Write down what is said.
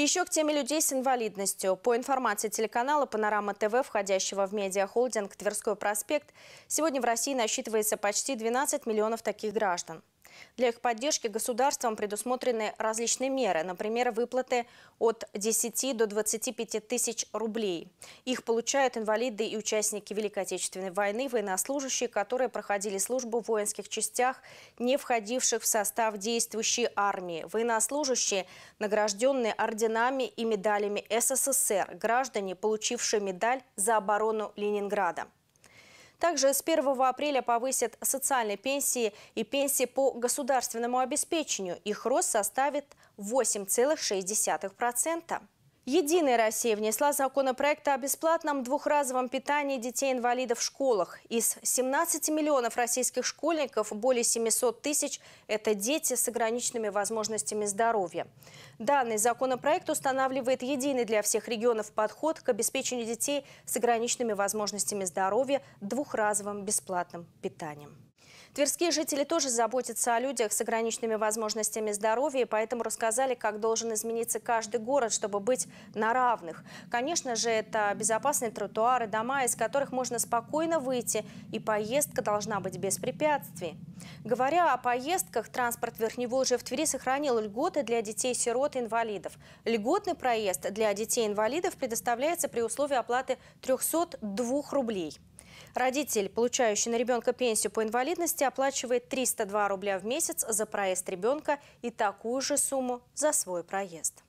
Еще к теме людей с инвалидностью. По информации телеканала «Панорама ТВ», входящего в медиахолдинг «Тверской проспект», сегодня в России насчитывается почти 12 миллионов таких граждан. Для их поддержки государством предусмотрены различные меры, например, выплаты от 10 до 25 тысяч рублей. Их получают инвалиды и участники Великой Отечественной войны, военнослужащие, которые проходили службу в воинских частях, не входивших в состав действующей армии, военнослужащие, награжденные орденами и медалями СССР, граждане, получившие медаль за оборону Ленинграда. Также с 1 апреля повысят социальные пенсии и пенсии по государственному обеспечению. Их рост составит 8,6%. Единая Россия внесла законопроект о бесплатном двухразовом питании детей-инвалидов в школах. Из 17 миллионов российских школьников более 700 тысяч – это дети с ограниченными возможностями здоровья. Данный законопроект устанавливает единый для всех регионов подход к обеспечению детей с ограниченными возможностями здоровья двухразовым бесплатным питанием. Тверские жители тоже заботятся о людях с ограниченными возможностями здоровья, и поэтому рассказали, как должен измениться каждый город, чтобы быть на равных. Конечно же, это безопасные тротуары, дома, из которых можно спокойно выйти, и поездка должна быть без препятствий. Говоря о поездках, транспорт Верхневолжья в Твери сохранил льготы для детей-сирот и инвалидов. Льготный проезд для детей-инвалидов предоставляется при условии оплаты 302 рублей. Родитель, получающий на ребенка пенсию по инвалидности, оплачивает 302 рубля в месяц за проезд ребенка и такую же сумму за свой проезд.